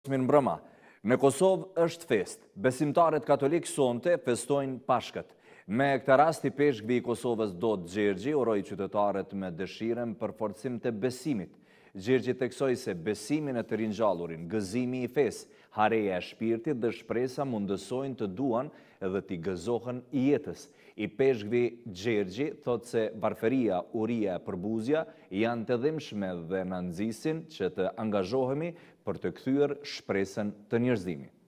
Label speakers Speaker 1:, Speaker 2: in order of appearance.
Speaker 1: Shmin Mbrëma, në Kosovë është fest, besimtarët katolikë sonte festojnë pashkët. Me këta rast i peshkëbi i Kosovës do të gjergji, orojë qytetarët me dëshiren për forcim të besimit. Gjergjit teksoj se besimin e të rinjallurin, gëzimi i fes, hareja e shpirtit dhe shpresa mundësojnë të duan edhe t'i gëzohen i jetës. I peshkvi Gjergji thot se barferia, uria e përbuzja janë të dhimshme dhe në nëzisin që të angazhohemi për të këthyër shpresen të njërzimit.